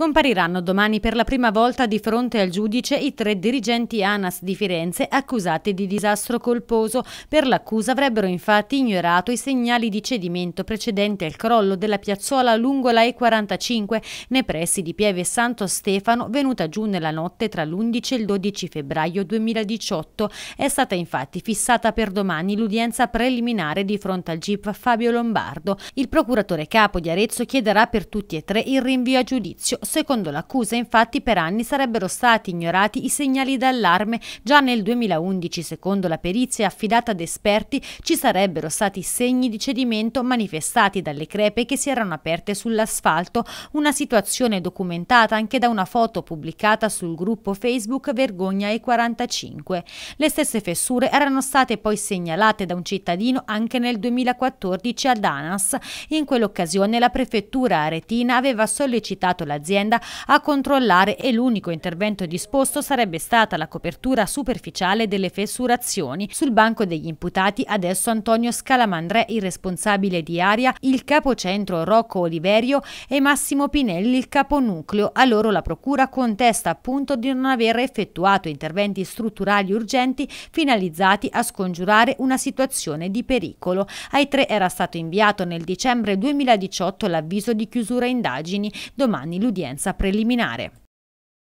Compariranno domani per la prima volta di fronte al giudice i tre dirigenti ANAS di Firenze accusati di disastro colposo. Per l'accusa avrebbero infatti ignorato i segnali di cedimento precedenti al crollo della piazzola lungo la E45 nei pressi di Pieve Santo Stefano venuta giù nella notte tra l'11 e il 12 febbraio 2018. È stata infatti fissata per domani l'udienza preliminare di fronte al GIP Fabio Lombardo. Il procuratore capo di Arezzo chiederà per tutti e tre il rinvio a giudizio Secondo l'accusa, infatti, per anni sarebbero stati ignorati i segnali d'allarme. Già nel 2011, secondo la perizia affidata ad esperti, ci sarebbero stati segni di cedimento manifestati dalle crepe che si erano aperte sull'asfalto, una situazione documentata anche da una foto pubblicata sul gruppo Facebook Vergogna e 45. Le stesse fessure erano state poi segnalate da un cittadino anche nel 2014 ad Anas. In quell'occasione la prefettura aretina aveva sollecitato l'azienda l'azienda a controllare e l'unico intervento disposto sarebbe stata la copertura superficiale delle fessurazioni. Sul banco degli imputati adesso Antonio Scalamandrè, il responsabile di Aria, il capocentro Rocco Oliverio e Massimo Pinelli, il caponucleo. A loro la procura contesta appunto di non aver effettuato interventi strutturali urgenti finalizzati a scongiurare una situazione di pericolo. Ai tre era stato inviato nel dicembre 2018 l'avviso di chiusura indagini. Domani l'udienza udienza preliminare.